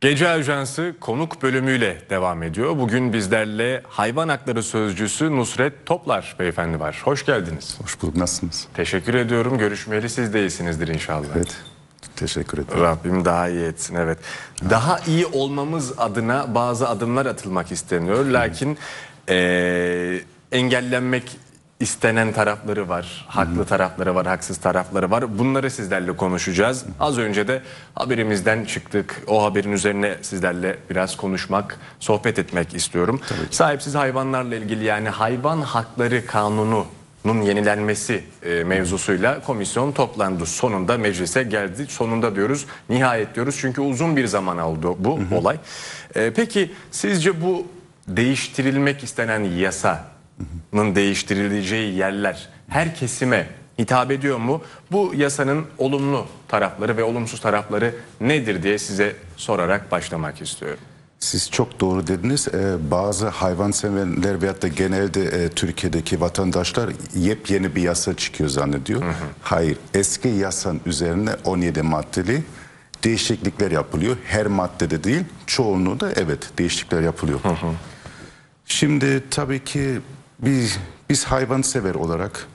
Gece Ajansı konuk bölümüyle devam ediyor. Bugün bizlerle hayvan hakları sözcüsü Nusret Toplar beyefendi var. Hoş geldiniz. Hoş bulduk. Nasılsınız? Teşekkür ediyorum. Görüşmeyeli siz de iyisinizdir inşallah. Evet. Teşekkür ederim. Rabbim daha iyi etsin evet. Daha iyi olmamız adına bazı adımlar atılmak isteniyor. Lakin e, engellenmek istenen tarafları var, haklı tarafları var, haksız tarafları var. Bunları sizlerle konuşacağız. Az önce de haberimizden çıktık. O haberin üzerine sizlerle biraz konuşmak, sohbet etmek istiyorum. Sahipsiz hayvanlarla ilgili yani hayvan hakları kanunu nun yenilenmesi e, mevzusuyla komisyon toplandı. Sonunda meclise geldi. Sonunda diyoruz, nihayet diyoruz. Çünkü uzun bir zaman aldı bu olay. E, peki sizce bu değiştirilmek istenen yasa değiştirileceği yerler her kesime hitap ediyor mu? Bu yasanın olumlu tarafları ve olumsuz tarafları nedir diye size sorarak başlamak istiyorum. Siz çok doğru dediniz. Ee, bazı severler veyahut da genelde e, Türkiye'deki vatandaşlar yepyeni bir yasa çıkıyor zannediyor. Hı hı. Hayır, eski yasanın üzerine 17 maddeli değişiklikler yapılıyor. Her maddede değil, çoğunluğu da evet değişiklikler yapılıyor. Hı hı. Şimdi tabii ki biz, biz hayvansever olarak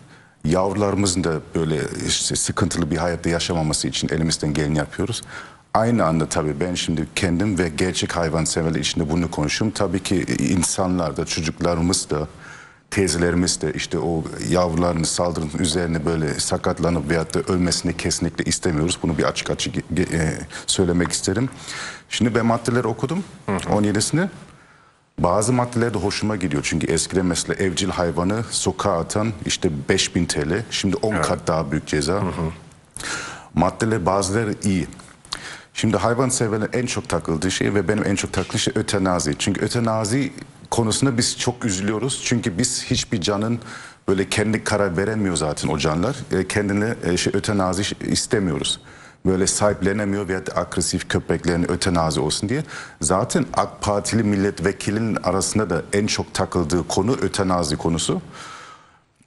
yavrularımızın da böyle işte sıkıntılı bir hayatta yaşamaması için elimizden geleni yapıyoruz. Aynı anda tabii ben şimdi kendim ve gerçek hayvanseverler içinde bunu konuşuyorum. Tabii ki insanlar da çocuklarımız da teyzelerimiz de işte o yavrularını saldırının üzerine böyle sakatlanıp veyahut da ölmesini kesinlikle istemiyoruz. Bunu bir açık açık e, söylemek isterim. Şimdi ben maddeleri okudum hı hı. 17'sini. Bazı maddeler de hoşuma gidiyor. Çünkü eskiden mesela evcil hayvanı sokağa atan işte 5000 TL. Şimdi 10 evet. kat daha büyük ceza. Hı hı. Maddeler bazıları iyi. Şimdi hayvan severler en çok takıldığı şey ve benim en çok takıldığım şey ötenazi. Çünkü ötenazi konusunda biz çok üzülüyoruz. Çünkü biz hiçbir canın böyle kendi karar veremiyor zaten o canlar. E, kendine e, şey, ötenazi istemiyoruz böyle sahiplenemiyor veya agresif köpeklerin ötenazi olsun diye. Zaten AK Partili milletvekilinin arasında da en çok takıldığı konu ötenazi konusu.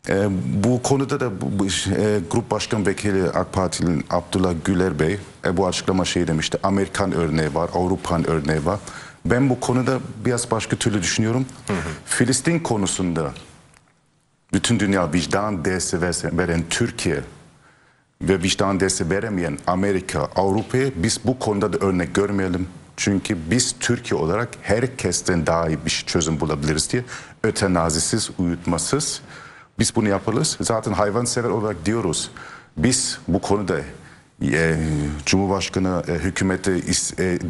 E, bu konuda da bu, bu, e, Grup Başkan Vekili AK Parti'nin Abdullah Güler Bey e, bu açıklama şey demişti. Amerikan örneği var, Avrupa'nın örneği var. Ben bu konuda biraz başka türlü düşünüyorum. Hı hı. Filistin konusunda bütün dünya vicdan dersi veren Türkiye ve vicdan desteği veremeyen Amerika, Avrupa'ya biz bu konuda da örnek görmeyelim. Çünkü biz Türkiye olarak herkesten daha iyi bir şey, çözüm bulabiliriz diye ötenazisiz, uyutmasız biz bunu yaparız. Zaten hayvansever olarak diyoruz. Biz bu konuda e, Cumhurbaşkanı e, hükümete e,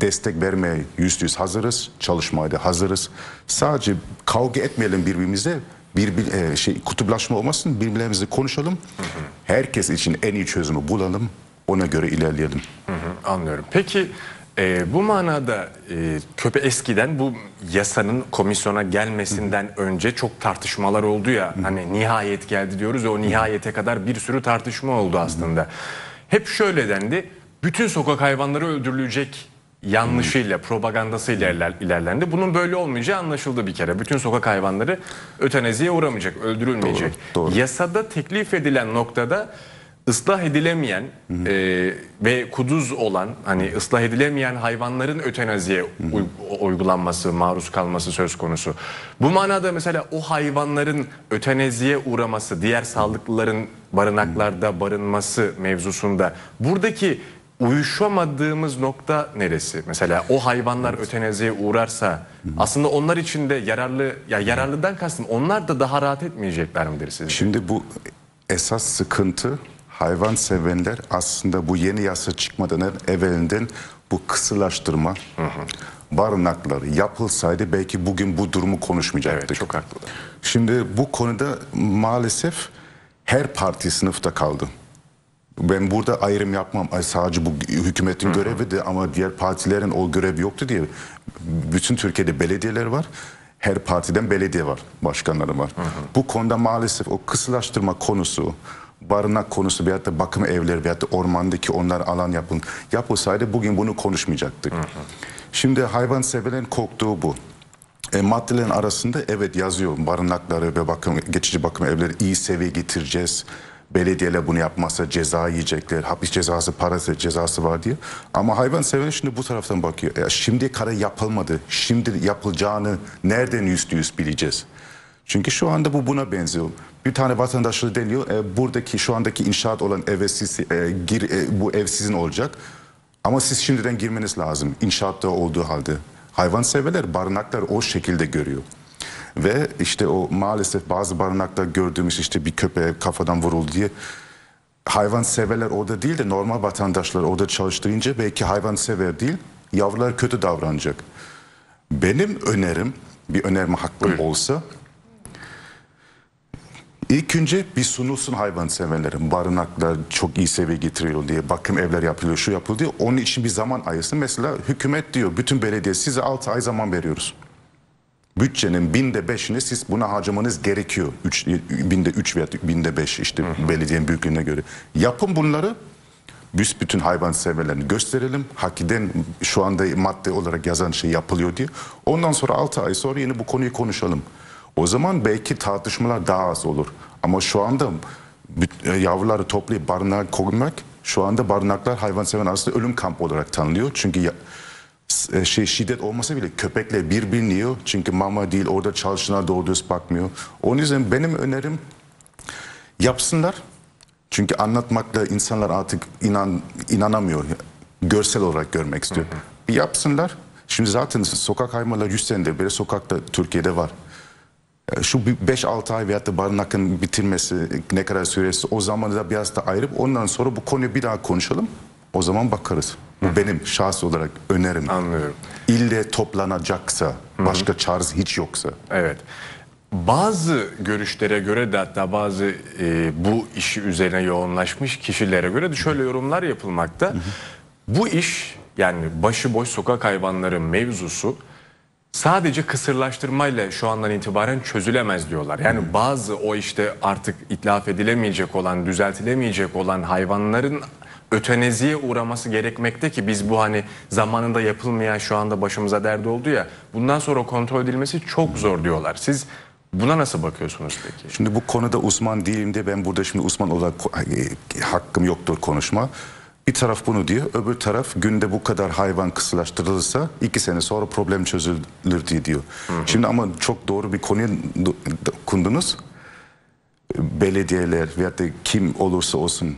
destek vermeye yüzde yüz hazırız. Çalışmaya da hazırız. Sadece kavga etmeyelim birbirimize bir, bir e, şey kutuplaşma olmasın. birbirlerimizi konuşalım. Hı hı. Herkes için en iyi çözümü bulalım. Ona göre ilerleyelim. Hı hı, anlıyorum. Peki e, bu manada e, köpe eskiden bu yasanın komisyona gelmesinden Hı. önce çok tartışmalar oldu ya. Hı. Hani nihayet geldi diyoruz. O nihayete kadar bir sürü tartışma oldu aslında. Hı. Hep şöyle dendi. Bütün sokak hayvanları öldürülecek yanlışıyla, propagandasıyla ilerler, ilerlendi. Bunun böyle olmayacağı anlaşıldı bir kere. Bütün sokak hayvanları ötenaziye uğramayacak, öldürülmeyecek. Doğru, doğru. Yasada teklif edilen noktada ıslah edilemeyen E, ve kuduz olan hani ıslah edilemeyen hayvanların ötenaziye hı uygulanması, maruz kalması söz konusu. Bu manada mesela o hayvanların ötenaziye uğraması, diğer sağlıklıların barınaklarda barınması mevzusunda buradaki uyuşamadığımız nokta neresi? Mesela o hayvanlar ötenaziye uğrarsa aslında onlar için de yararlı ya yararlıdan kastım onlar da daha rahat etmeyecekler midir sizce? Şimdi bu esas sıkıntı hayvan sevenler aslında bu yeni yasa çıkmadan evvelinden bu kısılaştırma barınakları yapılsaydı belki bugün bu durumu konuşmayacaktık. Evet çok haklı. Şimdi bu konuda maalesef her parti sınıfta kaldı. Ben burada ayrım yapmam. sadece bu hükümetin hı görevi de ama diğer partilerin o görevi yoktu diye. Bütün Türkiye'de belediyeler var. Her partiden belediye var, başkanları var. Hı hı. Bu konuda maalesef o kısılaştırma konusu, barınak konusu veyahut da bakım evleri veyahut da ormandaki onlar alan yapın. Yapılsaydı bugün bunu konuşmayacaktık. Hı hı. Şimdi hayvanseverlerin korktuğu bu. E, maddelerin arasında evet yazıyor barınakları ve bakım geçici bakım evleri iyi seviye getireceğiz belediyeler bunu yapmazsa ceza yiyecekler. Hapis cezası, parası cezası var diye. Ama hayvan sever şimdi bu taraftan bakıyor. Ya şimdi kara yapılmadı. Şimdi yapılacağını nereden yüzde yüz bileceğiz. Çünkü şu anda bu buna benziyor. Bir tane vatandaşlı deniyor. E, buradaki şu andaki inşaat olan ev siz, e, gir, e, bu ev sizin olacak. Ama siz şimdiden girmeniz lazım. inşaatta olduğu halde. Hayvan severler, barınaklar o şekilde görüyor. Ve işte o maalesef bazı barınakta gördüğümüz işte bir köpeğe kafadan vuruldu diye hayvan severler orada değil de normal vatandaşlar orada çalıştırınca belki hayvan sever değil yavrular kötü davranacak. Benim önerim bir önerme hakkım Buyurun. olsa İlk önce bir sunulsun severlerin Barınaklar çok iyi seviye getiriyor diye, bakım evler yapılıyor, şu yapıldı diye. Onun için bir zaman ayırsın. Mesela hükümet diyor, bütün belediye size 6 ay zaman veriyoruz bütçenin binde beşini siz buna harcamanız gerekiyor. Üç, binde üç veya binde beş işte hı hı. belediyenin büyüklüğüne göre. Yapın bunları biz bütün hayvan severlerini gösterelim. Hakikaten şu anda madde olarak yazan şey yapılıyor diye. Ondan sonra altı ay sonra yine bu konuyu konuşalım. O zaman belki tartışmalar daha az olur. Ama şu anda e, yavruları toplayıp barınağa koymak şu anda barınaklar hayvansever arasında ölüm kampı olarak tanınıyor. Çünkü e, şey şiddet olmasa bile köpekle bir biliniyor. Çünkü mama değil orada çalışana doğru düz bakmıyor. Onun yüzden benim önerim yapsınlar. Çünkü anlatmakla insanlar artık inan inanamıyor. Görsel olarak görmek istiyor. Hı hı. Bir yapsınlar. Şimdi zaten sokak haymaları 100 senedir böyle sokakta Türkiye'de var. E, şu 5-6 ay veyahut da barınakın bitirmesi ne kadar süresi o zamanı da biraz da ayırıp ondan sonra bu konuyu bir daha konuşalım. O zaman bakarız. Bu benim şahs olarak önerim. Anlıyorum. İlle toplanacaksa, başka çaresi hiç yoksa. Evet. Bazı görüşlere göre de hatta bazı e, bu işi üzerine yoğunlaşmış kişilere göre de şöyle yorumlar yapılmakta. bu iş yani başıboş sokak hayvanları mevzusu sadece kısırlaştırmayla şu andan itibaren çözülemez diyorlar. Yani bazı o işte artık itlaf edilemeyecek olan, düzeltilemeyecek olan hayvanların öteneziye uğraması gerekmekte ki biz bu hani zamanında yapılmayan şu anda başımıza derdi oldu ya bundan sonra kontrol edilmesi çok zor diyorlar. Siz Buna nasıl bakıyorsunuz peki? Şimdi bu konuda uzman değilim de ben burada şimdi uzman olarak e, hakkım yoktur konuşma. Bir taraf bunu diyor, öbür taraf günde bu kadar hayvan kısılaştırılırsa iki sene sonra problem çözülür diye diyor. Hı hı. Şimdi ama çok doğru bir konuya dokundunuz. Belediyeler veyahut da kim olursa olsun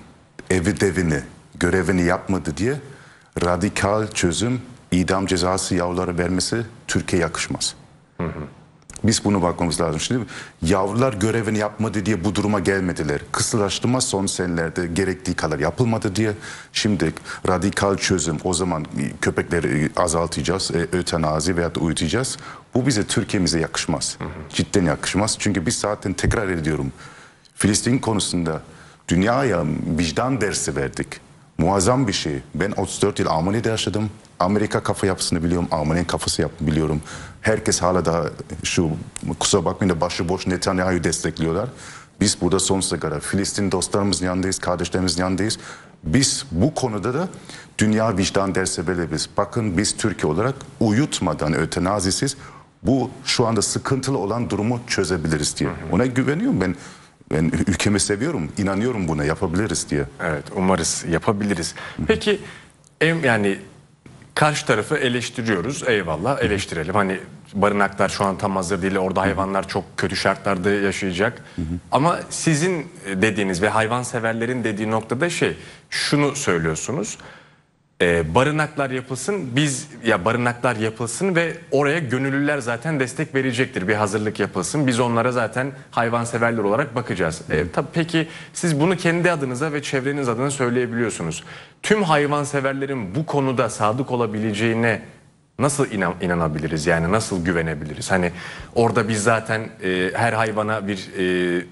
evi devini görevini yapmadı diye radikal çözüm idam cezası yavrulara vermesi Türkiye yakışmaz. Hı hı. Biz bunu bakmamız lazım. Şimdi yavrular görevini yapmadı diye bu duruma gelmediler. Kısılaştırma son senelerde gerektiği kadar yapılmadı diye. Şimdi radikal çözüm o zaman köpekleri azaltacağız, e, ötenazi veya da uyutacağız. Bu bize Türkiye'mize yakışmaz. Cidden yakışmaz. Çünkü biz zaten tekrar ediyorum. Filistin konusunda dünyaya vicdan dersi verdik muazzam bir şey. Ben 34 yıl Almanya'da yaşadım. Amerika kafa yapısını biliyorum, Almanya'nın kafası yap biliyorum. Herkes hala da şu kusura bakmayın da başıboş Netanyahu'yu destekliyorlar. Biz burada sonsuza kadar Filistin dostlarımızın yanındayız, kardeşlerimizin yanındayız. Biz bu konuda da dünya vicdan dersi verebiliriz. Bakın biz Türkiye olarak uyutmadan öte nazisiz bu şu anda sıkıntılı olan durumu çözebiliriz diye. Ona güveniyorum ben. Ben ülkemi seviyorum, inanıyorum buna, yapabiliriz diye. Evet, umarız yapabiliriz. Peki yani karşı tarafı eleştiriyoruz. Eyvallah, eleştirelim. Hani barınaklar şu an tam hazır değil. Orada hayvanlar çok kötü şartlarda yaşayacak. Ama sizin dediğiniz ve hayvanseverlerin dediği noktada şey, şunu söylüyorsunuz e, barınaklar yapılsın biz ya barınaklar yapılsın ve oraya gönüllüler zaten destek verecektir bir hazırlık yapılsın biz onlara zaten hayvanseverler olarak bakacağız. E, ee, tabii peki siz bunu kendi adınıza ve çevreniz adına söyleyebiliyorsunuz. Tüm hayvanseverlerin bu konuda sadık olabileceğine nasıl inan, inanabiliriz yani nasıl güvenebiliriz? Hani orada biz zaten e, her hayvana bir e,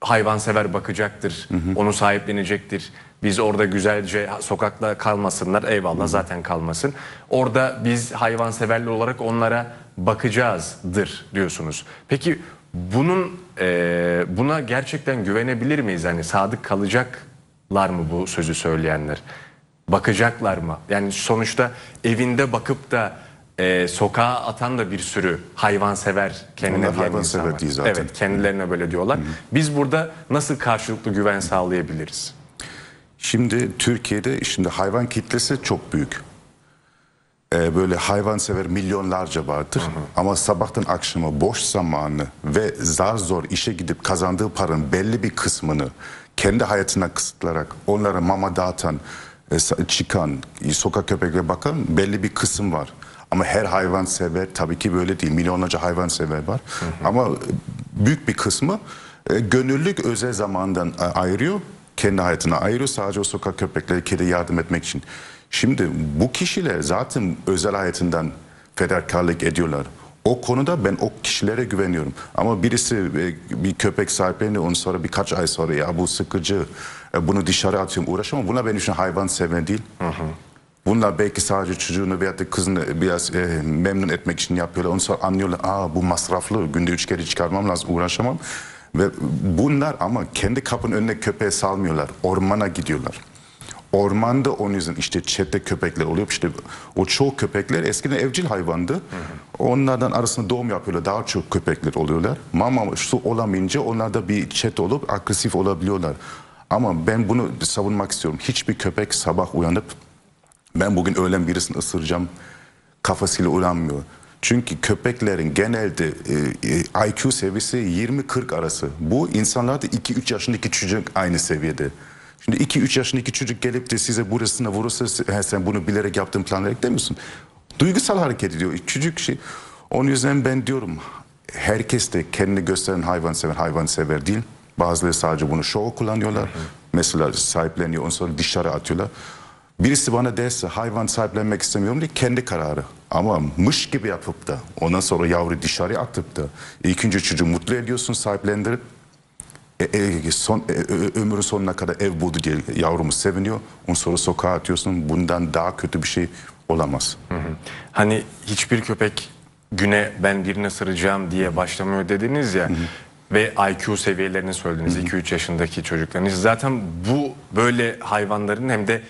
hayvansever bakacaktır, hı hı. onu sahiplenecektir biz orada güzelce sokakta kalmasınlar eyvallah zaten kalmasın. Orada biz hayvanseverli olarak onlara bakacağızdır diyorsunuz. Peki bunun e, buna gerçekten güvenebilir miyiz? Yani sadık kalacaklar mı bu sözü söyleyenler? Bakacaklar mı? Yani sonuçta evinde bakıp da e, sokağa atan da bir sürü hayvansever kendine Onlar hayvansever değil zaten. Evet kendilerine böyle diyorlar. Hı. Biz burada nasıl karşılıklı güven sağlayabiliriz? Şimdi Türkiye'de şimdi hayvan kitlesi çok büyük. Ee, böyle hayvansever milyonlarca vardır. Hı hı. Ama sabahtan akşama boş zamanı ve zar zor işe gidip kazandığı paranın belli bir kısmını kendi hayatına kısıtlarak onlara mama dağıtan, e, çıkan, e, sokak köpeklerine bakan belli bir kısım var. Ama her hayvan sever tabii ki böyle değil. Milyonlarca hayvan sever var. Hı hı. Ama e, büyük bir kısmı gönüllük özel zamandan ayırıyor kendi hayatına ayırıyor. Sadece o sokak köpekleri kedi yardım etmek için. Şimdi bu kişiler zaten özel hayatından fedakarlık ediyorlar. O konuda ben o kişilere güveniyorum. Ama birisi e, bir köpek sahiplerini ondan sonra birkaç ay sonra ya bu sıkıcı e, bunu dışarı atıyorum uğraşamam. Bunlar benim için hayvan seven değil. Hı hı. Bunlar belki sadece çocuğunu veya da kızını biraz e, memnun etmek için yapıyorlar. Ondan sonra anlıyorlar. Aa bu masraflı. Günde üç kere çıkarmam lazım uğraşamam. Ve bunlar ama kendi kapının önüne köpeği salmıyorlar. Ormana gidiyorlar. Ormanda onun yüzden işte çete köpekler oluyor. İşte o çoğu köpekler eskiden evcil hayvandı. Hı hı. Onlardan arasında doğum yapıyorlar. Daha çok köpekler oluyorlar. Mama su olamayınca onlar da bir çet olup agresif olabiliyorlar. Ama ben bunu savunmak istiyorum. Hiçbir köpek sabah uyanıp ben bugün öğlen birisini ısıracağım kafasıyla uyanmıyor. Çünkü köpeklerin genelde e, IQ seviyesi 20-40 arası. Bu insanlarda 2-3 yaşındaki çocuk aynı seviyede. Şimdi 2-3 yaşındaki çocuk gelip de size burasına vurursa sen bunu bilerek yaptın planlayarak demiyorsun. Duygusal hareket ediyor. Çocuk şey. Onun yüzden ben diyorum herkes de kendini gösteren hayvan sever, hayvan sever değil. Bazıları sadece bunu şov kullanıyorlar. Hı hı. Mesela sahipleniyor, ondan sonra dışarı atıyorlar. Birisi bana derse hayvan sahiplenmek istemiyorum diye kendi kararı. Ama mış gibi yapıp da ondan sonra yavru dışarı atıp da ikinci çocuğu mutlu ediyorsun sahiplendirip e, e, son, e, ömrü sonuna kadar ev buldu diye yavrumu seviniyor. Onu sonra sokağa atıyorsun. Bundan daha kötü bir şey olamaz. Hı hı. Hani hiçbir köpek güne ben birine saracağım diye başlamıyor dediniz ya. Hı hı. Ve IQ seviyelerini söylediniz 2-3 yaşındaki çocukların. Zaten bu böyle hayvanların hem de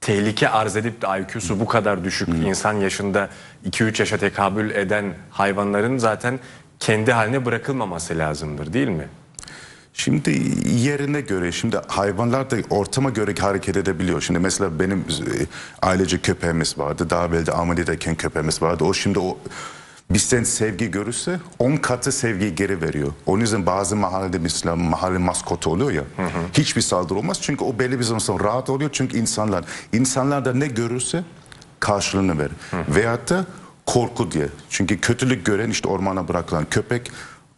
tehlike arz edip de IQ'su bu kadar düşük hmm. insan yaşında 2-3 yaşa tekabül eden hayvanların zaten kendi haline bırakılmaması lazımdır değil mi? Şimdi yerine göre, şimdi hayvanlar da ortama göre hareket edebiliyor. Şimdi mesela benim e, ailece köpeğimiz vardı. Daha evvel de köpeğimiz vardı. O şimdi o bizden sevgi görürse 10 katı sevgiyi geri veriyor. Onun için bazı mahallede mesela mahalle maskotu oluyor ya. Hı hı. Hiçbir saldırı olmaz çünkü o belli bir zaman sonra rahat oluyor. Çünkü insanlar insanlar da ne görürse karşılığını verir. Hı hı. Veyahut da korku diye. Çünkü kötülük gören işte ormana bırakılan köpek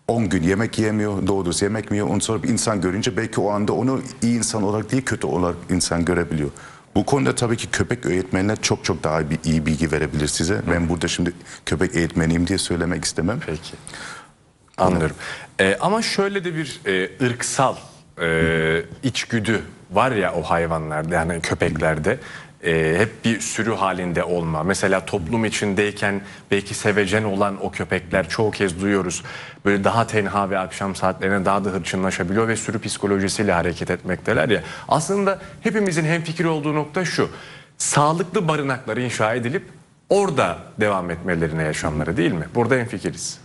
10 gün yemek yemiyor, doğrusu yemek yiyor. Ondan sonra bir insan görünce belki o anda onu iyi insan olarak değil kötü olarak insan görebiliyor. Bu konuda tabii ki köpek öğretmenler çok çok daha bir, iyi bilgi verebilir size. Hı. Ben burada şimdi köpek eğitmeniyim diye söylemek istemem. Peki. Anlıyorum. Ee, ama şöyle de bir e, ırksal e, içgüdü var ya o hayvanlarda yani köpeklerde e, hep bir sürü halinde olma. Mesela toplum içindeyken belki sevecen olan o köpekler çoğu kez duyuyoruz. Böyle daha tenha ve akşam saatlerine daha da hırçınlaşabiliyor ve sürü psikolojisiyle hareket etmekteler ya. Aslında hepimizin hem hemfikir olduğu nokta şu. Sağlıklı barınaklar inşa edilip orada devam etmelerine yaşamları değil mi? Burada fikiriz.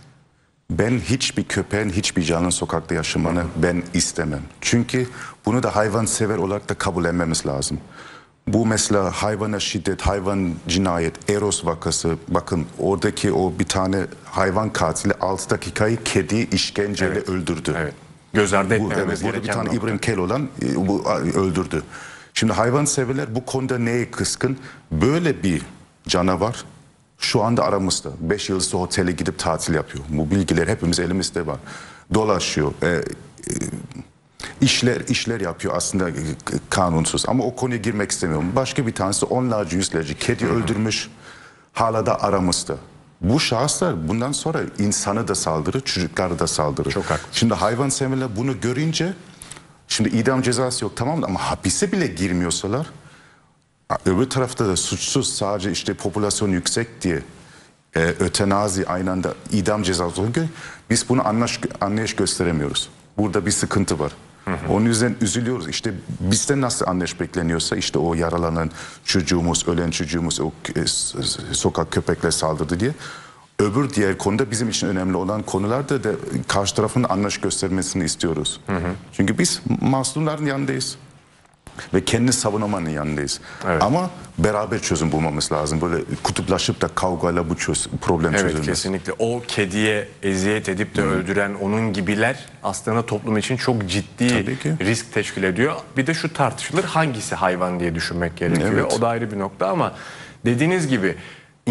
Ben hiçbir köpeğin, hiçbir canın sokakta yaşamanı ben istemem. Çünkü bunu da hayvansever olarak da kabullenmemiz lazım. Bu mesela hayvana şiddet, hayvan cinayet, Eros vakası. Bakın oradaki o bir tane hayvan katili 6 dakikayı kedi işkenceyle evet. öldürdü. Evet. Göz ardı etmemiz evet, Burada bir tane İbrahim Kel olan e, bu, öldürdü. Şimdi hayvan severler bu konuda neye kıskın? Böyle bir canavar şu anda aramızda. Beş yıldızlı otele gidip tatil yapıyor. Bu bilgiler hepimiz elimizde var. Dolaşıyor. E, e işler işler yapıyor aslında e, kanunsuz ama o konuya girmek istemiyorum. Başka bir tanesi onlarca yüzlerce kedi öldürmüş hala da aramızda. Bu şahıslar bundan sonra insanı da saldırır, çocukları da saldırır. Çok haklı. Şimdi hayvan severler bunu görünce şimdi idam cezası yok tamam ama hapise bile girmiyorsalar öbür tarafta da suçsuz sadece işte popülasyon yüksek diye e, ötenazi aynı anda idam cezası oluyor. Biz bunu anlaş, anlayış gösteremiyoruz. Burada bir sıkıntı var. Onun yüzden üzülüyoruz. İşte bizde nasıl anlayış bekleniyorsa işte o yaralanan çocuğumuz, ölen çocuğumuz o e, sokak köpekle saldırdı diye. Öbür diğer konuda bizim için önemli olan konularda da karşı tarafın anlayış göstermesini istiyoruz. Hı hı. Çünkü biz masumların yanındayız ve kendi savunamanın yanındayız. Evet. Ama beraber çözüm bulmamız lazım. Böyle kutuplaşıp da kavgayla bu çöz, problem evet, çözülmez. Evet kesinlikle. O kediye eziyet edip de Hı. öldüren onun gibiler aslında toplum için çok ciddi risk teşkil ediyor. Bir de şu tartışılır hangisi hayvan diye düşünmek gerekiyor. Evet. O da ayrı bir nokta ama dediğiniz gibi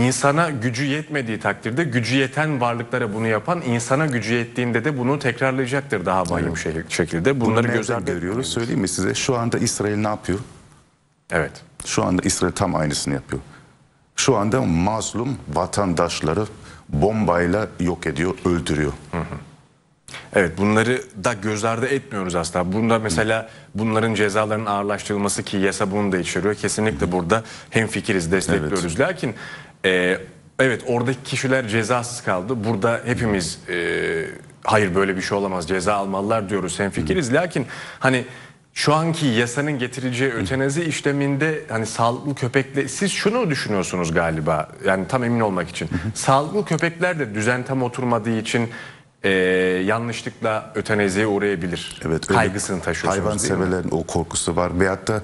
insana gücü yetmediği takdirde gücü yeten varlıklara bunu yapan insana gücü yettiğinde de bunu tekrarlayacaktır daha vahim evet. şekilde. Bunları gözler görüyoruz. Söyleyeyim mi size? Şu anda İsrail ne yapıyor? Evet. Şu anda İsrail tam aynısını yapıyor. Şu anda mazlum vatandaşları bombayla yok ediyor, öldürüyor. Hı hı. Evet bunları da göz ardı etmiyoruz asla. Bunda mesela bunların cezalarının ağırlaştırılması ki yasa bunu da içeriyor. Kesinlikle burada hem fikiriz destekliyoruz. Evet. Lakin e, evet oradaki kişiler cezasız kaldı. Burada hepimiz e, hayır böyle bir şey olamaz ceza almalılar diyoruz hemfikiriz. Lakin hani şu anki yasanın getireceği ötenezi işleminde hani sağlıklı köpekle siz şunu düşünüyorsunuz galiba yani tam emin olmak için sağlıklı köpekler de düzen tam oturmadığı için e, yanlışlıkla öteneziye uğrayabilir. Evet, öyle kaygısını taşıyorsunuz. Hayvan severlerin o korkusu var ve hatta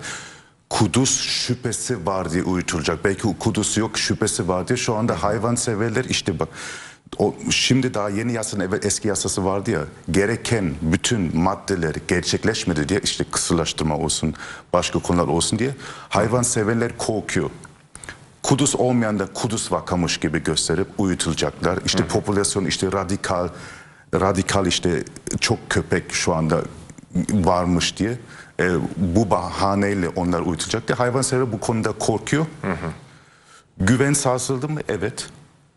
Kudus şüphesi var diye uyutulacak. Belki kudus yok şüphesi var diye şu anda hayvan severler işte bak o şimdi daha yeni yasanın evvel eski yasası vardı ya gereken bütün maddeler gerçekleşmedi diye işte kısırlaştırma olsun başka konular olsun diye hayvan severler korkuyor. kudus olmayan da Kudüs vakamış gibi gösterip uyutulacaklar. İşte Hı. popülasyon işte radikal radikal işte çok köpek şu anda varmış diye e, bu bahaneyle onlar Diye hayvan sever bu konuda korkuyor. Hı hı. Güven sarsıldı mı? Evet.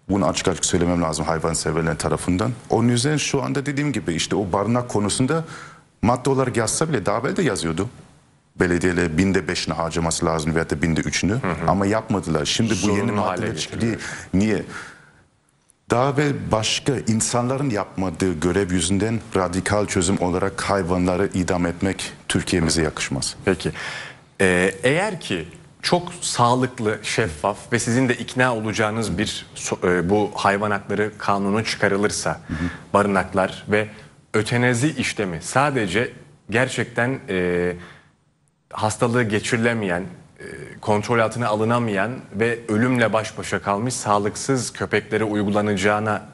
Bunu açık açık söylemem lazım hayvan severler tarafından. Onun yüzden şu anda dediğim gibi işte o barınak konusunda madde olarak yazsa bile daha evvel de yazıyordu. Belediyeler binde beşini harcaması lazım veya da binde üçünü. Hı hı. Ama yapmadılar. Şimdi bu yeni maddeler çıktı. Niye? daha ve başka insanların yapmadığı görev yüzünden radikal çözüm olarak hayvanları idam etmek Türkiye'mize yakışmaz. Peki. Ee, eğer ki çok sağlıklı, şeffaf ve sizin de ikna olacağınız bir e, bu hayvan hakları kanunu çıkarılırsa barınaklar ve ötenezi işlemi sadece gerçekten e, hastalığı geçirilemeyen e, kontrol altına alınamayan ve ölümle baş başa kalmış sağlıksız köpeklere uygulanacağına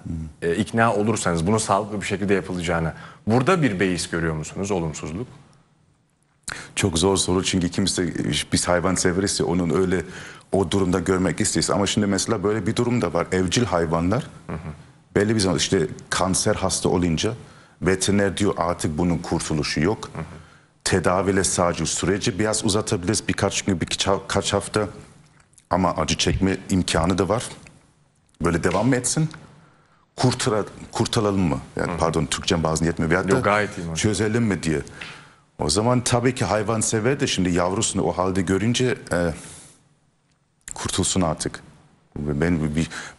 e, ikna olursanız bunu sağlıklı bir şekilde yapılacağına burada bir beis görüyor musunuz olumsuzluk? Çok zor soru çünkü kimse e, biz hayvan severiz onun öyle o durumda görmek isteyiz. Ama şimdi mesela böyle bir durum da var. Evcil hayvanlar hı hı. belli bir zaman işte kanser hasta olunca veteriner diyor artık bunun kurtuluşu yok. Hı hı tedaviyle sadece süreci biraz uzatabiliriz. Birkaç gün, birkaç hafta ama acı çekme imkanı da var. Böyle devam mı etsin? Kurtara, kurtaralım mı? Yani Hı. pardon Türkçem bazen yetmiyor. Veyahut Yok, gayet iyi. çözelim mi diye. O zaman tabii ki hayvan sever de şimdi yavrusunu o halde görünce e, kurtulsun artık. Ben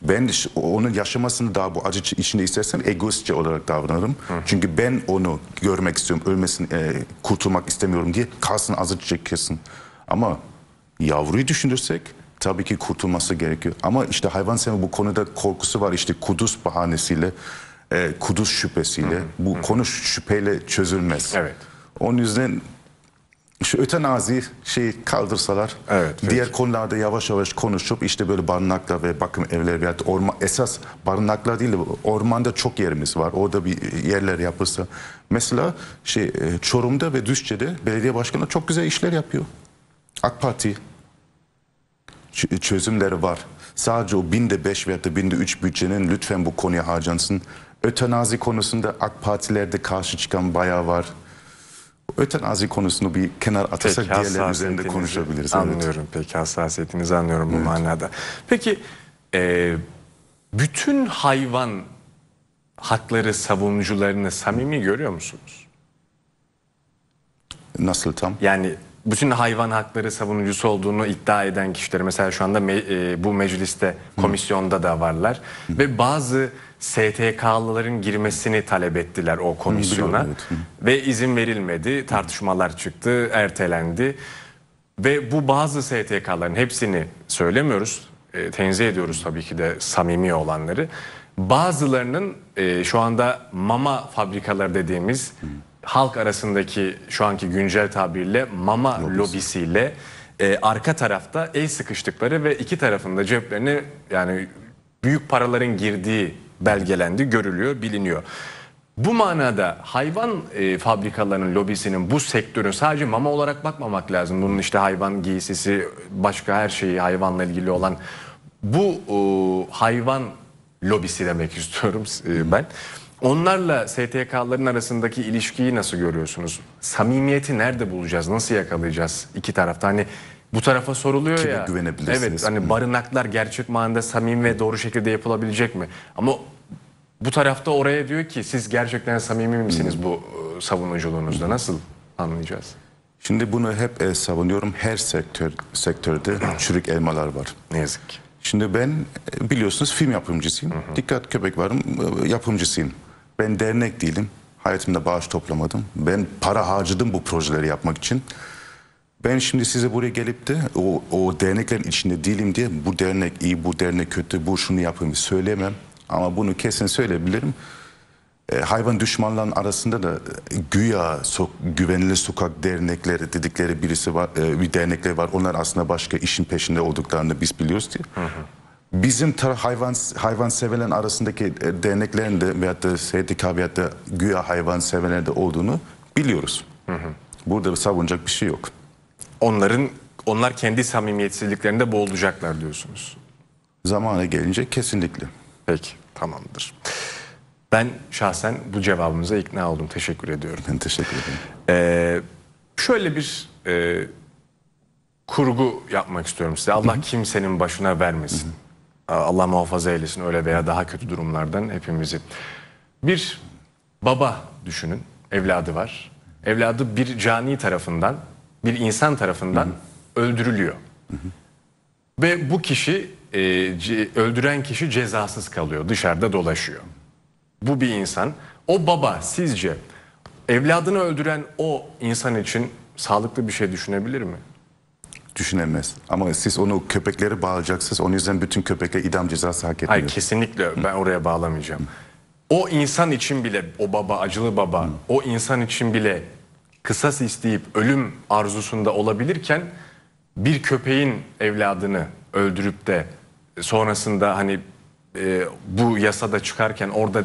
ben onun yaşamasını daha bu acı içinde istersen egoistçe olarak davranırım. Hı. Çünkü ben onu görmek istiyorum, ölmesin, e, kurtulmak istemiyorum diye kalsın azı çekilsin. Ama yavruyu düşünürsek tabii ki kurtulması gerekiyor. Ama işte hayvan sevme bu konuda korkusu var işte Kudüs bahanesiyle, e, Kudüs şüphesiyle. Hı Bu hı. konu şüpheyle çözülmez. Evet. Onun yüzden şu ötenazi şeyi kaldırsalar evet, diğer peki. konularda yavaş yavaş konuşup işte böyle barınaklar ve bakım evleri veya Orma esas barınaklar değil ormanda çok yerimiz var. Orada bir yerler yapılsa. Mesela şey e, Çorum'da ve Düzce'de belediye başkanı çok güzel işler yapıyor. AK Parti çözümleri var. Sadece o binde beş veya da binde üç bütçenin lütfen bu konuya harcansın. Ötenazi konusunda AK Partilerde karşı çıkan bayağı var. Ötenazi konusunu bir kenar atasak peki, üzerinde konuşabiliriz. Anlıyorum evet. peki hassasiyetinizi anlıyorum evet. bu manada. Peki e, bütün hayvan hakları savunucularını samimi görüyor musunuz? Nasıl tam? Yani bütün hayvan hakları savunucusu olduğunu iddia eden kişiler mesela şu anda me, e, bu mecliste komisyonda da varlar Hı. ve bazı STK'lıların girmesini talep ettiler o komisyona evet. ve izin verilmedi. Tartışmalar çıktı, ertelendi. Ve bu bazı STK'ların hepsini söylemiyoruz, e, tenzih ediyoruz tabii ki de samimi olanları. Bazılarının e, şu anda mama fabrikalar dediğimiz Hı. halk arasındaki şu anki güncel tabirle mama Lobisi. lobisiyle e, arka tarafta el sıkıştıkları ve iki tarafında ceplerini yani büyük paraların girdiği belgelendi, görülüyor, biliniyor. Bu manada hayvan e, fabrikalarının lobisinin bu sektörün sadece mama olarak bakmamak lazım. Bunun işte hayvan giysisi, başka her şeyi hayvanla ilgili olan bu e, hayvan lobisi demek istiyorum e, ben. Onlarla STK'ların arasındaki ilişkiyi nasıl görüyorsunuz? Samimiyeti nerede bulacağız? Nasıl yakalayacağız iki tarafta? Hani bu tarafa soruluyor Kime ya. güvenebilirsiniz? Evet hani hmm. barınaklar gerçek manada samimi ve doğru şekilde yapılabilecek mi? Ama bu tarafta oraya diyor ki siz gerçekten samimi misiniz bu e, savunuculuğunuzda? Nasıl anlayacağız? Şimdi bunu hep e, savunuyorum. Her sektör sektörde çürük elmalar var. Ne yazık ki. Şimdi ben e, biliyorsunuz film yapımcısıyım. Dikkat köpek varım e, yapımcısıyım. Ben dernek değilim. Hayatımda bağış toplamadım. Ben para harcadım bu projeleri yapmak için. Ben şimdi size buraya gelip de o, o derneklerin içinde değilim diye bu dernek iyi, bu dernek kötü, bu şunu yapayım söylemem. Ama bunu kesin söyleyebilirim. E, hayvan düşmanların arasında da e, güya sok, güvenilir sokak dernekleri dedikleri birisi var, e, bir dernekleri var. Onlar aslında başka işin peşinde olduklarını biz biliyoruz diye. Hı hı. Bizim tar hayvan hayvan severlerin arasındaki e, derneklerin de veyahut da STK da güya hayvan severlerde olduğunu biliyoruz. Hı hı. Burada savunacak bir şey yok. Onların onlar kendi samimiyetsizliklerinde boğulacaklar diyorsunuz. Zamana gelince kesinlikle. Peki tamamdır. Ben şahsen bu cevabımıza ikna oldum. Teşekkür ediyorum. Ben teşekkür ederim. Ee, şöyle bir e, kurgu yapmak istiyorum size. Allah Hı -hı. kimsenin başına vermesin. Hı -hı. Allah muhafaza eylesin öyle veya daha kötü durumlardan hepimizi. Bir baba düşünün, evladı var. Evladı bir cani tarafından, bir insan tarafından Hı -hı. öldürülüyor. Hı -hı. Ve bu kişi e, öldüren kişi cezasız kalıyor, dışarıda dolaşıyor. Bu bir insan. O baba sizce evladını öldüren o insan için sağlıklı bir şey düşünebilir mi? düşünemez. Ama siz onu köpeklere bağlayacaksınız. Onun yüzden bütün köpekler idam cezası hak etmiyor. Hayır kesinlikle Hı. ben oraya bağlamayacağım. Hı. O insan için bile o baba acılı baba Hı. o insan için bile kısas isteyip ölüm arzusunda olabilirken bir köpeğin evladını öldürüp de sonrasında hani e, bu yasada çıkarken orada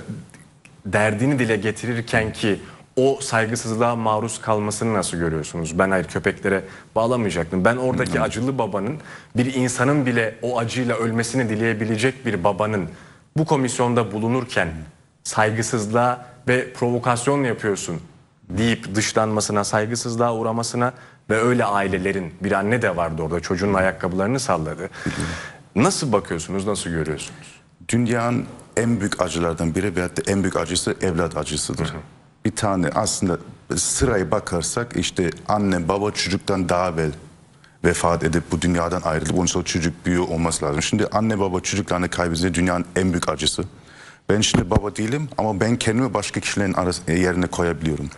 derdini dile getirirken ki o saygısızlığa maruz kalmasını nasıl görüyorsunuz? Ben hayır köpeklere bağlamayacaktım. Ben oradaki hmm. acılı babanın bir insanın bile o acıyla ölmesini dileyebilecek bir babanın bu komisyonda bulunurken saygısızlığa ve provokasyon yapıyorsun deyip dışlanmasına, saygısızlığa uğramasına ve öyle ailelerin bir anne de vardı orada çocuğun ayakkabılarını salladı. Nasıl bakıyorsunuz, nasıl görüyorsunuz? Dünyanın en büyük acılardan biri ve hatta en büyük acısı evlat acısıdır. Hı hı. Bir tane aslında sırayı bakarsak işte anne baba çocuktan daha evvel vefat edip bu dünyadan ayrılıp onun sonra çocuk büyüyor olması lazım. Şimdi anne baba çocuklarını kaybedince dünyanın en büyük acısı. Ben şimdi baba değilim ama ben kendimi başka kişilerin e, yerine koyabiliyorum.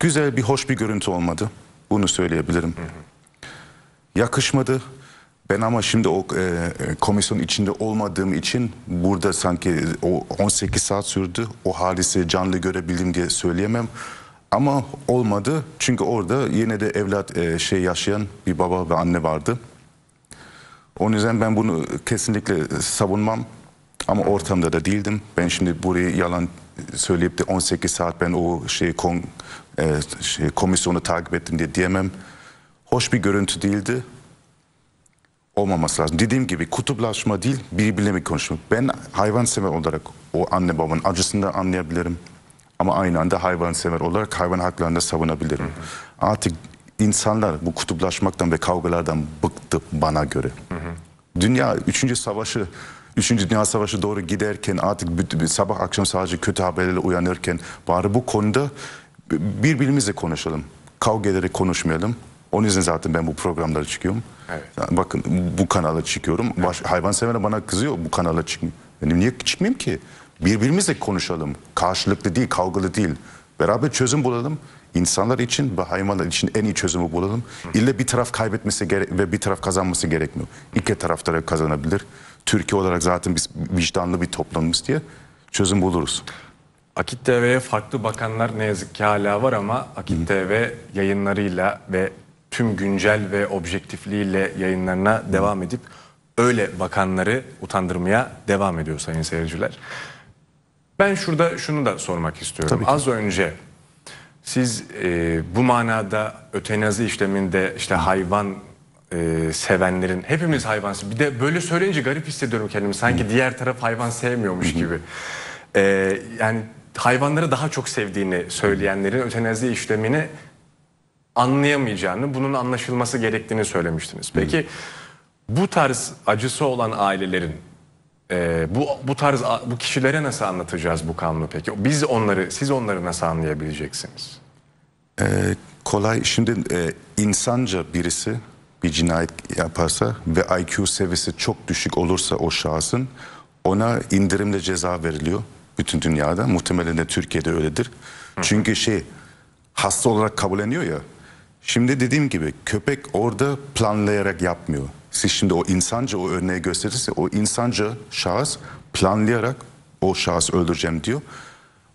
Güzel bir hoş bir görüntü olmadı. Bunu söyleyebilirim. Hı hı. Yakışmadı ben ama şimdi o e, e, komisyon içinde olmadığım için burada sanki o 18 saat sürdü. O hadise canlı görebildim diye söyleyemem. Ama olmadı çünkü orada yine de evlat e, şey yaşayan bir baba ve anne vardı. Onun yüzden ben bunu kesinlikle savunmam. Ama ortamda da değildim. Ben şimdi burayı yalan söyleyip de 18 saat ben o şey, kon, e, şey komisyonu takip ettim diye diyemem. Hoş bir görüntü değildi olmaması lazım. Dediğim gibi kutuplaşma değil birbirine bir konuşma. Ben hayvansever olarak o anne babanın acısını da anlayabilirim. Ama aynı anda hayvansever olarak hayvan haklarını savunabilirim. Hı hı. Artık insanlar bu kutuplaşmaktan ve kavgalardan bıktı bana göre. Hı hı. Dünya 3. Savaşı 3. Dünya Savaşı doğru giderken artık sabah akşam sadece kötü haberlerle uyanırken bari bu konuda birbirimizle konuşalım. Kavga konuşmayalım. Onun yüzden zaten ben bu programlara çıkıyorum. Evet. Bakın bu kanala çıkıyorum. Evet. Baş, hayvanseverler bana kızıyor bu kanala çıkmıyor. Benim niye çıkmayayım ki? Birbirimizle konuşalım. Karşılıklı değil, kavgalı değil. Beraber çözüm bulalım. İnsanlar için ve hayvanlar için en iyi çözümü bulalım. İlle bir taraf kaybetmesi gerek ve bir taraf kazanması gerekmiyor. İki tarafta kazanabilir. Türkiye olarak zaten biz vicdanlı bir toplumuz diye çözüm buluruz. Akit TV'ye farklı bakanlar ne yazık ki hala var ama Akit TV yayınlarıyla ve tüm güncel ve objektifliğiyle yayınlarına devam edip öyle bakanları utandırmaya devam ediyor sayın seyirciler. Ben şurada şunu da sormak istiyorum. Az önce siz e, bu manada ötenazi işleminde işte hayvan e, sevenlerin hepimiz hayvan bir de böyle söyleyince garip hissediyorum kendimi sanki diğer taraf hayvan sevmiyormuş gibi. E, yani hayvanları daha çok sevdiğini söyleyenlerin ötenazi işlemini anlayamayacağını, bunun anlaşılması gerektiğini söylemiştiniz. Peki bu tarz acısı olan ailelerin e, bu bu tarz bu kişilere nasıl anlatacağız bu kanunu peki? Biz onları, siz onları nasıl anlayabileceksiniz? Ee, kolay şimdi e, insanca birisi bir cinayet yaparsa ve IQ seviyesi çok düşük olursa o şahsın ona indirimle ceza veriliyor bütün dünyada. Muhtemelen de Türkiye'de öyledir. Hı. Çünkü şey hasta olarak kabulleniyor ya. Şimdi dediğim gibi köpek orada planlayarak yapmıyor. Siz şimdi o insanca o örneği gösterirse o insanca şahıs planlayarak o şahıs öldüreceğim diyor.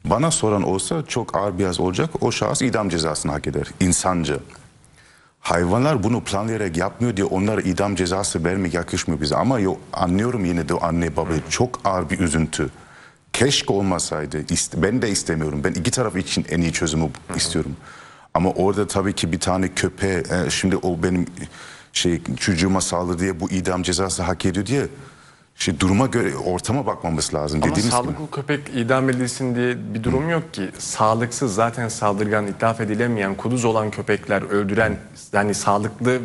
Bana soran olsa çok ağır biraz olacak. O şahıs idam cezasını hak eder. İnsanca. Hayvanlar bunu planlayarak yapmıyor diye onlara idam cezası vermek yakışmıyor bize. Ama yo, anlıyorum yine de anne baba çok ağır bir üzüntü. Keşke olmasaydı. Ben de istemiyorum. Ben iki taraf için en iyi çözümü istiyorum. Ama orada tabii ki bir tane köpeğe e, şimdi o benim şey çocuğuma sağladı diye bu idam cezası hak ediyor diye şey duruma göre ortama bakmamız lazım Ama dediğimiz sağlıklı gibi. köpek idam edilsin diye bir durum Hı. yok ki. Sağlıksız zaten saldırgan itlaf edilemeyen kuduz olan köpekler öldüren yani sağlıklı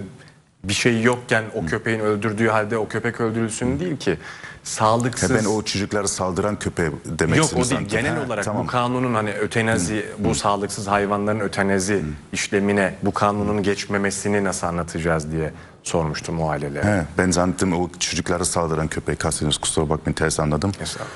bir şey yokken o köpeğin öldürdüğü halde o köpek öldürülsün değil ki sağlıksız... ben o çocukları saldıran köpeğe demek Yok o değil. Genel ha, olarak tamam. bu kanunun hani ötenazi, hmm. bu hmm. sağlıksız hayvanların ötenazi hmm. işlemine bu kanunun hmm. geçmemesini nasıl anlatacağız diye sormuştum o ailelere. He, ben zannettim o çocukları saldıran köpeği kastediyorsunuz. Kusura bakmayın ters anladım. Estağfurullah.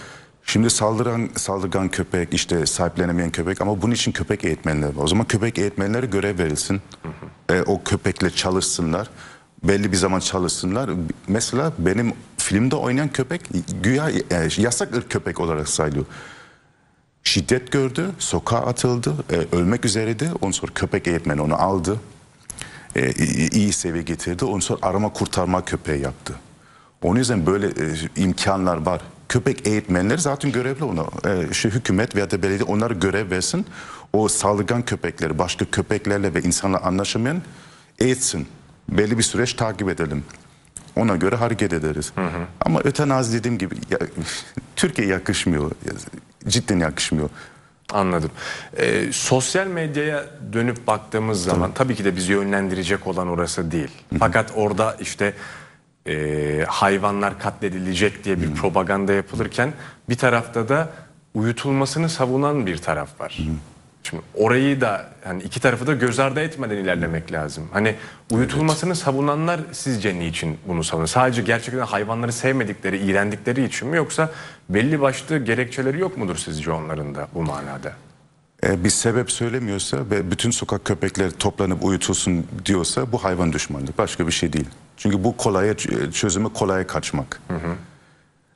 Şimdi saldıran, saldırgan köpek, işte sahiplenemeyen köpek ama bunun için köpek eğitmenleri var. O zaman köpek eğitmenleri görev verilsin. Hı hı. E, o köpekle çalışsınlar. Belli bir zaman çalışsınlar. Mesela benim filmde oynayan köpek güya yani e, yasak ırk köpek olarak sayılıyor. Şiddet gördü, sokağa atıldı, e, ölmek üzereydi. Ondan sonra köpek eğitmeni onu aldı. E, iyi seviye getirdi. Ondan sonra arama kurtarma köpeği yaptı. Onun yüzden böyle e, imkanlar var. Köpek eğitmenleri zaten görevli ona. E, şu hükümet veya da belediye onları görev versin. O saldırgan köpekleri başka köpeklerle ve insanla anlaşamayan eğitsin. Belli bir süreç takip edelim. Ona göre hareket ederiz. Hı hı. Ama ötenaz dediğim gibi ya, Türkiye yakışmıyor. Cidden yakışmıyor. Anladım. Ee, sosyal medyaya dönüp baktığımız zaman tamam. tabii ki de bizi yönlendirecek olan orası değil. Hı hı. Fakat orada işte e, hayvanlar katledilecek diye bir hmm. propaganda yapılırken bir tarafta da uyutulmasını savunan bir taraf var. Hmm. Şimdi orayı da hani iki tarafı da göz ardı etmeden ilerlemek lazım. Hani uyutulmasını evet. savunanlar sizce niçin bunu savunuyor? Sadece gerçekten hayvanları sevmedikleri, iğrendikleri için mi yoksa belli başlı gerekçeleri yok mudur sizce onların da bu manada? Eğer bir sebep söylemiyorsa ve bütün sokak köpekleri toplanıp uyutulsun diyorsa bu hayvan düşmanlık başka bir şey değil. Çünkü bu kolaya e, çözümü kolaya kaçmak. Hı hı.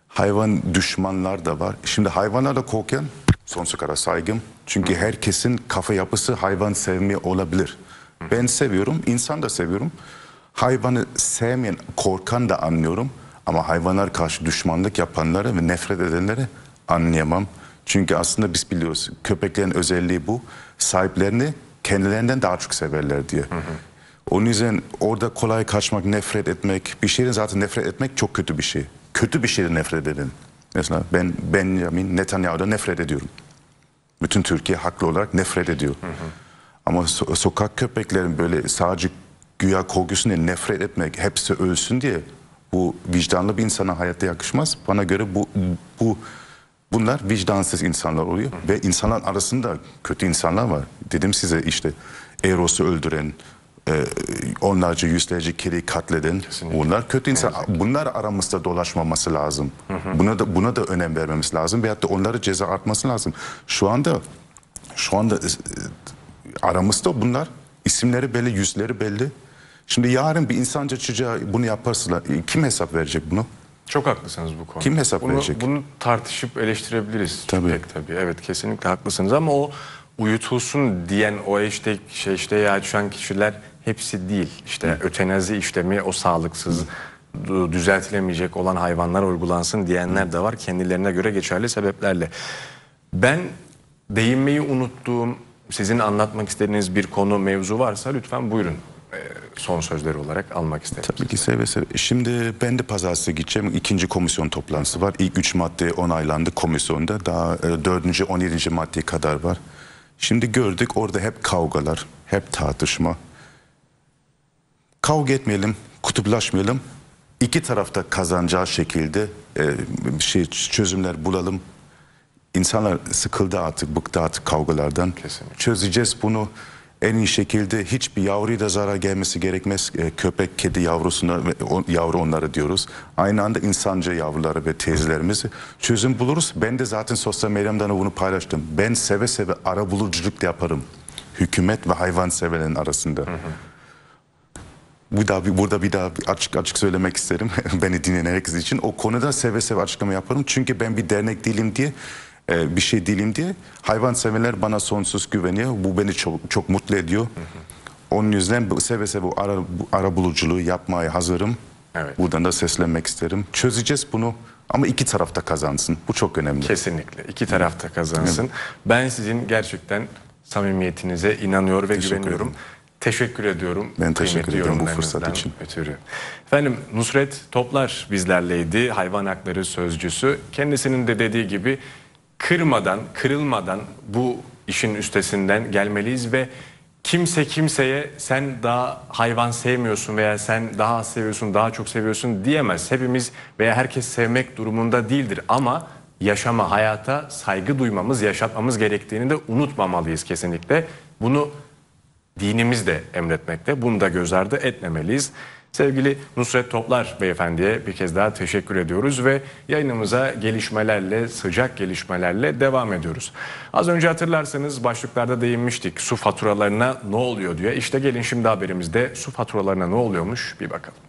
Hayvan düşmanlar da var. Şimdi hayvanlar korkan? sonsuza kadar saygım. Çünkü herkesin kafa yapısı hayvan sevme olabilir. Ben seviyorum, insan da seviyorum. Hayvanı sevmeyen, korkan da anlıyorum. Ama hayvanlar karşı düşmanlık yapanları ve nefret edenleri anlayamam. Çünkü aslında biz biliyoruz köpeklerin özelliği bu. Sahiplerini kendilerinden daha çok severler diye. Hı hı. Onun yüzden orada kolay kaçmak, nefret etmek, bir şeyden zaten nefret etmek çok kötü bir şey. Kötü bir şeyden nefret edin. Mesela ben Benjamin Netanyahu'da nefret ediyorum. Bütün Türkiye haklı olarak nefret ediyor. Hı hı. Ama so sokak köpeklerin böyle sadece güya korkusunu nefret etmek, hepsi ölsün diye bu vicdanlı bir insana hayatta yakışmaz. Bana göre bu bu bunlar vicdansız insanlar oluyor hı hı. ve insanlar arasında kötü insanlar var. Dedim size işte Eros'u öldüren, ee, onlarca yüzlerce kere katleden Kesinlikle. bunlar kötü insan. Evet. Bunlar aramızda dolaşmaması lazım. Hı hı. Buna da buna da önem vermemiz lazım veyahut da onlara ceza artması lazım. Şu anda şu anda e, aramızda bunlar isimleri belli, yüzleri belli. Şimdi yarın bir insanca çocuğa bunu yaparsa e, kim hesap verecek bunu? Çok haklısınız bu konuda. Kim hesap bunu, verecek? Bunu tartışıp eleştirebiliriz. Tabii. Pek, tabii. Evet kesinlikle haklısınız ama o uyutulsun diyen o işte şey işte ya düşen kişiler hepsi değil. İşte Hı. ötenazi işlemi o sağlıksız Hı. düzeltilemeyecek olan hayvanlar uygulansın diyenler Hı. de var kendilerine göre geçerli sebeplerle. Ben değinmeyi unuttuğum sizin anlatmak istediğiniz bir konu mevzu varsa lütfen buyurun ee, son sözleri olarak almak isterim. Tabii size. ki seve seve. Şimdi ben de pazartesi gideceğim. İkinci komisyon toplantısı var. İlk üç madde onaylandı komisyonda. Daha e, dördüncü, on yedinci maddeye kadar var. Şimdi gördük orada hep kavgalar, hep tartışma, kavga etmeyelim, kutuplaşmayalım. İki tarafta kazanacağı şekilde e, şey çözümler bulalım. İnsanlar sıkıldı artık, bıktı artık kavgalardan. Kesinlikle. Çözeceğiz bunu en iyi şekilde hiçbir yavruya da zarar gelmesi gerekmez. E, köpek, kedi yavrusuna o, yavru onları diyoruz. Aynı anda insanca yavruları ve teyzelerimizi çözüm buluruz. Ben de zaten sosyal medyamdan bunu paylaştım. Ben seve seve ara buluculuk da yaparım. Hükümet ve hayvan severlerin arasında. Hı hı. Bu da burada bir daha açık açık söylemek isterim. Beni dinleyen herkes için o konuda seve seve açıklama yaparım. Çünkü ben bir dernek değilim diye e, bir şey değilim diye hayvan severler bana sonsuz güveniyor. Bu beni çok çok mutlu ediyor. Onun yüzden seve seve ara, ara buluculuğu yapmaya hazırım. Evet. Buradan da seslenmek isterim. Çözeceğiz bunu. Ama iki tarafta kazansın. Bu çok önemli. Kesinlikle. İki tarafta kazansın. Evet. Ben sizin gerçekten samimiyetinize inanıyor ve Teşekkür güveniyorum. Ederim. Teşekkür ediyorum. Ben teşekkür ediyorum bu fırsat için. Ötürü. Efendim Nusret Toplar bizlerleydi. Hayvan hakları sözcüsü. Kendisinin de dediği gibi kırmadan, kırılmadan bu işin üstesinden gelmeliyiz ve kimse kimseye sen daha hayvan sevmiyorsun veya sen daha az seviyorsun, daha çok seviyorsun diyemez. Hepimiz veya herkes sevmek durumunda değildir ama yaşama, hayata saygı duymamız, yaşatmamız gerektiğini de unutmamalıyız kesinlikle. Bunu dinimiz de emretmekte. Bunu da göz ardı etmemeliyiz. Sevgili Nusret Toplar beyefendiye bir kez daha teşekkür ediyoruz ve yayınımıza gelişmelerle, sıcak gelişmelerle devam ediyoruz. Az önce hatırlarsanız başlıklarda değinmiştik su faturalarına ne oluyor diye. İşte gelin şimdi haberimizde su faturalarına ne oluyormuş bir bakalım.